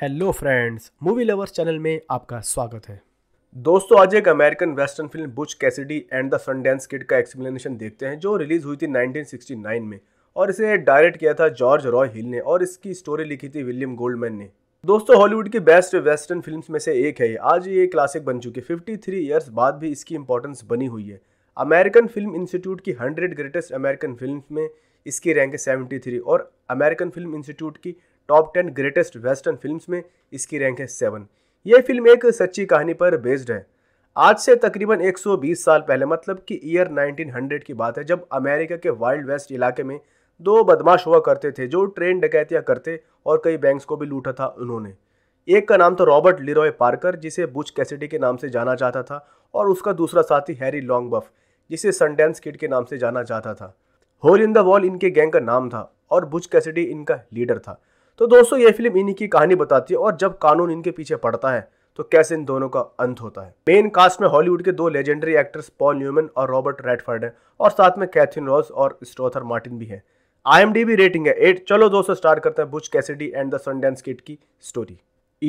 hello friends movie lovers channel में आपका स्वागत है दोस्तों आज एक American western film Butch Cassidy and the Sundance Kid का एक्सप्लेनेशन देखते हैं जो रिलीज हुई थी 1969 में और इसे डायरेक्ट किया था जॉर्ज रॉय हिल ने और इसकी स्टोरी लिखी थी विलियम गोल्डमैन ने दोस्तों हॉलीवुड की बेस्ट वेस्टर्न फिल्म में से एक है आज ये क्लासिक बन चुकी है फिफ्टी थ्री बाद भी इसकी इंपॉर्टेंस बनी हुई है अमेरिकन फिल्म इंस्टीट्यूट की हंड्रेड ग्रेटेस्ट अमेरिकन फिल्म में इसकी रैंक है थ्री और अमेरिकन फिल्म इंस्टीट्यूट की top ten greatest western film में इसकी रैंक है सेवन ये फिल्म एक सच्ची कहानी पर बेस्ड है आज से तकरीबन 120 साल पहले मतलब कि ईयर 1900 की बात है जब अमेरिका के वाइल्ड वेस्ट इलाके में दो बदमाश हुआ करते थे जो ट्रेन डकैतियाँ करते और कई बैंक्स को भी लूटा था उन्होंने एक का नाम तो रॉबर्ट लिरोय पार्कर जिसे बुच कैसिडी के नाम से जाना जाता था और उसका दूसरा साथी हैरी लॉन्ग बफ जिसे सनडेंस किड के नाम से जाना जाता था होल इन द वॉल इनके गैंग का नाम था और बुच कैसिडी इनका लीडर था तो दोस्तों ये फिल्म इन्हीं की कहानी बताती है और जब कानून इनके पीछे पड़ता है तो कैसे इन दोनों का अंत होता है मेन कास्ट में हॉलीवुड के दो लेजेंडरी एक्टर्स पॉल न्यूमन और रॉबर्ट रेडफर्ड हैं और साथ में कैथिन रॉस और स्टोथर मार्टिन भी है आई रेटिंग है एट चलो दोस्तों स्टार्ट करते हैं Butch Cassidy and the Sundance Kid की स्टोरी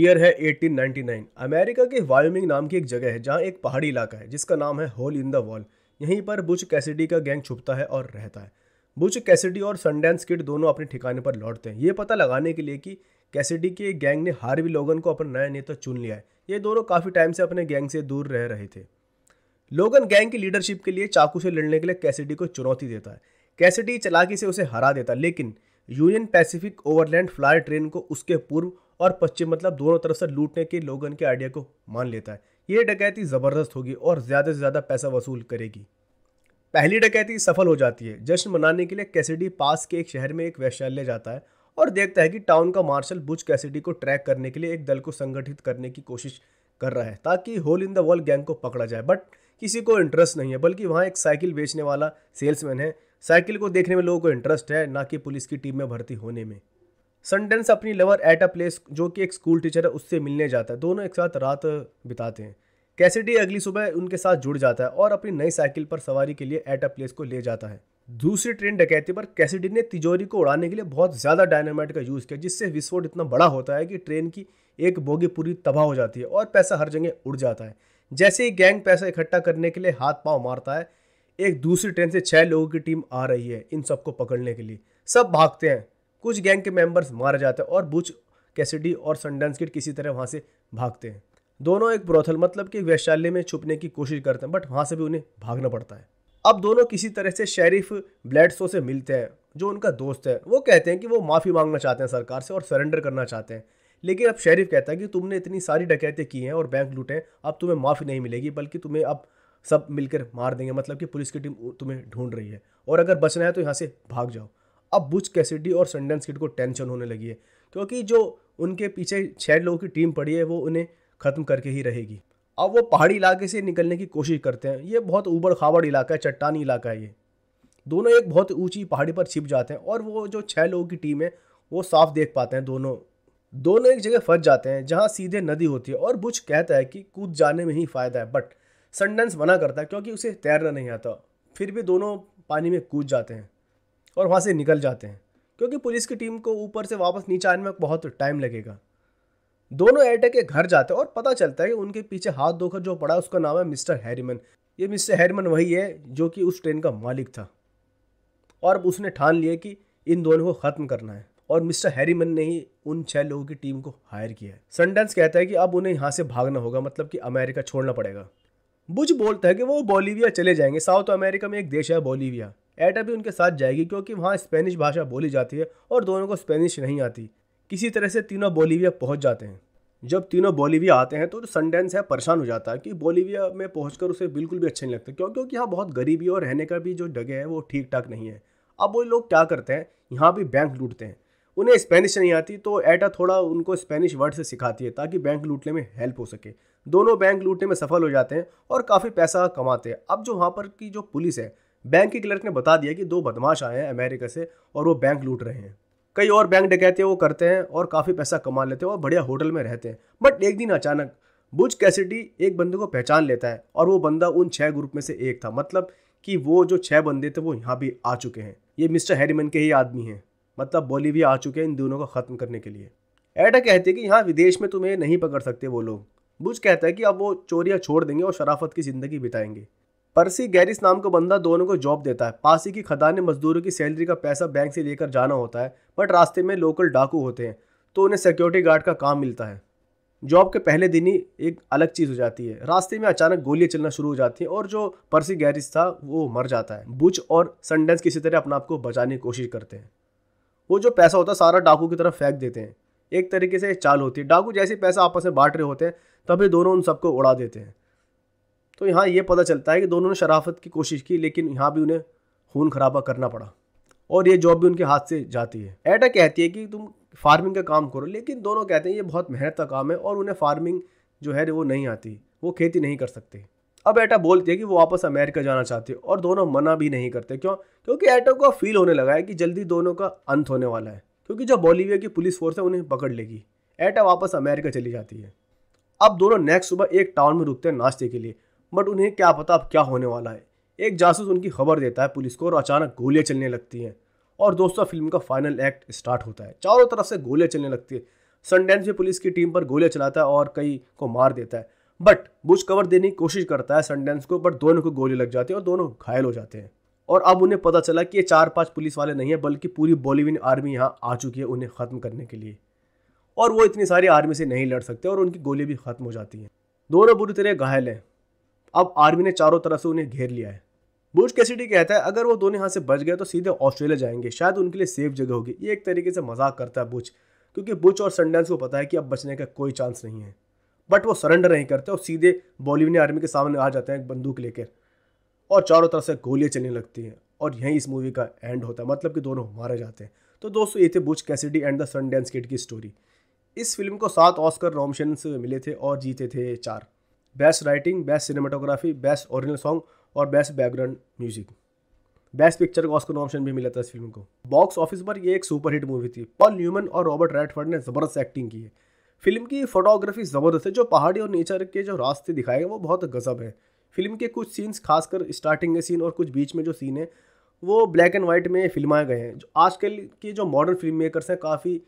ईयर है 1899 अमेरिका के वायोमिंग नाम की एक जगह है जहाँ एक पहाड़ी इलाका है जिसका नाम है होल इन द वॉल यहीं पर बुच कैसिडी का गैंग छुपता है और रहता है बुच कैसिडी और सनडेंस किड दोनों अपने ठिकाने पर लौटते हैं ये पता लगाने के लिए कि कैसिडी के गैंग ने हार्वी लोगन को अपना नया नेता चुन लिया है ये दोनों काफ़ी टाइम से अपने गैंग से दूर रह रहे थे लोगन गैंग की लीडरशिप के लिए चाकू से लड़ने के लिए कैसिडी को चुनौती देता है कैसिडी चलाकी से उसे हरा देता है लेकिन Union Pacific Overland fly train को उसके पूर्व और पश्चिम मतलब दोनों तरफ से लूटने के लोगन के आइडिया को मान लेता है ये डकैती ज़बरदस्त होगी और ज़्यादा से ज़्यादा पैसा वसूल करेगी पहली डकैती सफल हो जाती है जश्न मनाने के लिए कैसिडी पास के एक शहर में एक वैशाल्य जाता है और देखता है कि टाउन का मार्शल बुच कैसिडी को ट्रैक करने के लिए एक दल को संगठित करने की कोशिश कर रहा है ताकि hole in the wall gang को पकड़ा जाए बट किसी को इंटरेस्ट नहीं है बल्कि वहाँ एक साइकिल बेचने वाला सेल्समैन है साइकिल को देखने में लोगों को इंटरेस्ट है ना कि पुलिस की टीम में भर्ती होने में सनडेंस अपनी लवर एट अ प्लेस जो कि एक स्कूल टीचर है उससे मिलने जाता है दोनों एक साथ रात बिताते हैं कैसिडी अगली सुबह उनके साथ जुड़ जाता है और अपनी नई साइकिल पर सवारी के लिए अ प्लेस को ले जाता है दूसरी ट्रेन डकैती पर कैसिडी ने तिजोरी को उड़ाने के लिए बहुत ज़्यादा डायनामाइट का यूज़ किया जिससे विस्फोट इतना बड़ा होता है कि ट्रेन की एक बोगी पूरी तबाह हो जाती है और पैसा हर जगह उड़ जाता है जैसे ही गैंग पैसा इकट्ठा करने के लिए हाथ पाँव मारता है एक दूसरी ट्रेन से छः लोगों की टीम आ रही है इन सबको पकड़ने के लिए सब भागते हैं कुछ गैंग के मेंबर्स मारे जाते हैं और बुच कैसिडी और सनडांस किट किसी तरह वहाँ से भागते हैं दोनों एक ब्रोथल मतलब कि वैशाल्य में छुपने की कोशिश करते हैं बट वहाँ से भी उन्हें भागना पड़ता है अब दोनों किसी तरह से शेरिफ ब्लैडसो से मिलते हैं जो उनका दोस्त है वो कहते हैं कि वो माफ़ी मांगना चाहते हैं सरकार से और सरेंडर करना चाहते हैं लेकिन अब शेरिफ कहता है कि तुमने इतनी सारी डकैतें की हैं और बैंक हैं अब तुम्हें माफ़ी नहीं मिलेगी बल्कि तुम्हें अब सब मिलकर मार देंगे मतलब कि पुलिस की टीम तुम्हें ढूंढ रही है और अगर बचना है तो यहाँ से भाग जाओ अब बुच कैसिडी और संडेंस किट को टेंशन होने लगी है क्योंकि जो उनके पीछे छः लोगों की टीम पड़ी है वो उन्हें ख़त्म करके ही रहेगी अब वो पहाड़ी इलाके से निकलने की कोशिश करते हैं ये बहुत ऊबड़ खाबड़ इलाका है चट्टानी इलाका है ये दोनों एक बहुत ऊंची पहाड़ी पर छिप जाते हैं और वो जो छः लोगों की टीम है वो साफ देख पाते हैं दोनों दोनों एक जगह फंस जाते हैं जहाँ सीधे नदी होती है और बुच कहता है कि कूद जाने में ही फ़ायदा है बट संडंस मना करता है क्योंकि उसे तैरना नहीं आता फिर भी दोनों पानी में कूद जाते हैं और वहाँ से निकल जाते हैं क्योंकि पुलिस की टीम को ऊपर से वापस नीचे आने में बहुत टाइम लगेगा दोनों एयरटेक के घर जाते हैं और पता चलता है कि उनके पीछे हाथ धोकर जो पड़ा उसका नाम है मिस्टर हैरीमन ये मिस्टर हैरीमन वही है जो कि उस ट्रेन का मालिक था और अब उसने ठान लिया कि इन दोनों को ख़त्म करना है और मिस्टर हैरीमन ने ही उन छह लोगों की टीम को हायर किया है सनडांस कहता है कि अब उन्हें यहाँ से भागना होगा मतलब कि अमेरिका छोड़ना पड़ेगा बुज बोलता है कि वो बोलीविया चले जाएंगे साउथ अमेरिका में एक देश है बोलीविया एटा भी उनके साथ जाएगी क्योंकि वहाँ स्पेनिश भाषा बोली जाती है और दोनों को स्पेनिश नहीं आती किसी तरह से तीनों बोलीविया पहुंच जाते हैं जब तीनों बोलीविया आते हैं तो सनडेंस है परेशान हो जाता है कि बोलीविया में पहुँच उसे बिल्कुल भी अच्छा नहीं लगता क्यों क्योंकि यहाँ बहुत गरीबी और रहने का भी जो जगह है वो ठीक ठाक नहीं है अब वो लोग क्या करते हैं यहाँ भी बैंक लूटते हैं उन्हें स्पेनिश नहीं आती तो एटा थोड़ा उनको स्पेनिश वर्ड से सिखाती है ताकि बैंक लूटने में हेल्प हो सके दोनों बैंक लूटने में सफल हो जाते हैं और काफ़ी पैसा कमाते हैं अब जो वहाँ पर की जो पुलिस है बैंक के क्लर्क ने बता दिया कि दो बदमाश आए हैं अमेरिका से और वो बैंक लूट रहे हैं कई और बैंक डकैते वो करते हैं और काफ़ी पैसा कमा लेते हैं और बढ़िया होटल में रहते हैं बट एक दिन अचानक बुज कैसिटी एक बंदे को पहचान लेता है और वो बंदा उन छः ग्रुप में से एक था मतलब कि वो जो छः बंदे थे वो यहाँ भी आ चुके हैं ये मिस्टर हैरीमन के ही आदमी हैं मतलब बोलीविया आ चुके हैं इन दोनों को ख़त्म करने के लिए एडा कहते हैं कि यहाँ विदेश में तुम्हें नहीं पकड़ सकते वो लोग बुज कहता है कि अब वो चोरियाँ छोड़ देंगे और शराफत की ज़िंदगी बिताएंगे परसी गैरिस नाम का बंदा दोनों को जॉब देता है पासी की खदान मजदूरों की सैलरी का पैसा बैंक से लेकर जाना होता है बट रास्ते में लोकल डाकू होते हैं तो उन्हें सिक्योरिटी गार्ड का काम मिलता है जॉब के पहले दिन ही एक अलग चीज़ हो जाती है रास्ते में अचानक गोलियाँ चलना शुरू हो जाती हैं और जो परसी गैरिस था वो मर जाता है बुच और सनडेंस किसी तरह अपने आप को बचाने की कोशिश करते हैं वो जो पैसा होता है सारा डाकू की तरफ फेंक देते हैं एक तरीके से चाल होती है डाकू जैसे पैसा आपस में बांट रहे होते हैं तभी दोनों उन सबको उड़ा देते हैं तो यहाँ ये पता चलता है कि दोनों ने शराफत की कोशिश की लेकिन यहाँ भी उन्हें खून खराबा करना पड़ा और ये जॉब भी उनके हाथ से जाती है एटा कहती है कि तुम फार्मिंग का काम करो लेकिन दोनों कहते हैं ये बहुत मेहनत का काम है और उन्हें फार्मिंग जो है वो नहीं आती वो खेती नहीं कर सकते अब एटा बोलती है कि वो वापस अमेरिका जाना चाहती है और दोनों मना भी नहीं करते क्यों क्योंकि एटा को फील होने लगा है कि जल्दी दोनों का अंत होने वाला है क्योंकि जो बॉलीविया की पुलिस फोर्स है उन्हें पकड़ लेगी एटा वापस अमेरिका चली जाती है अब दोनों नेक्स्ट सुबह एक टाउन में रुकते हैं नाश्ते के लिए बट उन्हें क्या पता अब क्या होने वाला है एक जासूस उनकी खबर देता है पुलिस को और अचानक गोलियाँ चलने लगती हैं और दोस्तों फिल्म का फाइनल एक्ट स्टार्ट होता है चारों तरफ से गोलियाँ चलने लगती है सनडेंस भी पुलिस की टीम पर गोलियाँ चलाता है और कई को मार देता है बट बुश कवर देने की कोशिश करता है सनडेंस को बट दोनों को गोली लग जाती है और दोनों घायल हो जाते हैं और अब उन्हें पता चला कि ये चार पांच पुलिस वाले नहीं है बल्कि पूरी बॉलीविन आर्मी यहाँ आ चुकी है उन्हें ख़त्म करने के लिए और वो इतनी सारी आर्मी से नहीं लड़ सकते और उनकी गोली भी ख़त्म हो जाती हैं दोनों बुरी तरह घायल हैं अब आर्मी ने चारों तरफ से उन्हें घेर लिया है बुर्ज कैसिडी कहता है अगर वो दोनों यहाँ से बच गए तो सीधे ऑस्ट्रेलिया जाएंगे शायद उनके लिए सेफ जगह होगी ये एक तरीके से मजाक करता है बुच क्योंकि बुच और सनडेंस को पता है कि अब बचने का कोई चांस नहीं है बट वो सरेंडर नहीं करते और सीधे बॉलीवुड आर्मी के सामने आ जाते हैं बंदूक लेकर और चारों तरफ से गोलियाँ चलने लगती हैं और यहीं इस मूवी का एंड होता है मतलब कि दोनों मारे जाते हैं तो दोस्तों ये थे Butch Cassidy and the Sundance Kid की स्टोरी इस फिल्म को सात ऑस्कर रोमशन से मिले थे और जीते थे चार best writing best cinematography best original song और best background music best picture का ऑस्कर नॉमिनेशन भी मिला था इस फिल्म को बॉक्स ऑफिस पर यह एक सुपरहिट मूवी थी पॉल न्यूमन और रॉबर्ट रेडफर्ड ने ज़बरदस्त एक्टिंग की है फिल्म की फोटोग्राफी ज़बरदस्त है जो पहाड़ी और नेचर के जो रास्ते दिखाए हैं वो बहुत गजब है फिल्म के कुछ सीन्स खासकर स्टार्टिंग के सीन और कुछ बीच में जो सीन है वो ब्लैक एंड वाइट में फिल्माए गए हैं जो आजकल के जो मॉडर्न फिल्म मेकर्स हैं काफ़ी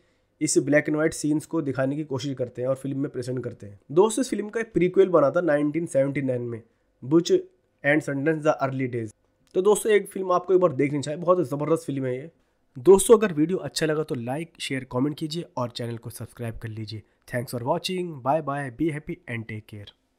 इस ब्लैक एंड व्हाइट सीन्स को दिखाने की कोशिश करते हैं और फिल्म में प्रेजेंट करते हैं दोस्त इस फिल्म का एक प्रीक्वल बना था 1979 में Butch and Sundance the early days तो दोस्तों एक फिल्म आपको एक बार देखनी चाहिए बहुत ज़बरदस्त फिल्म है ये दोस्तों अगर वीडियो अच्छा लगा तो लाइक शेयर कॉमेंट कीजिए और चैनल को सब्सक्राइब कर लीजिए thanks for watching bye bye be happy and take care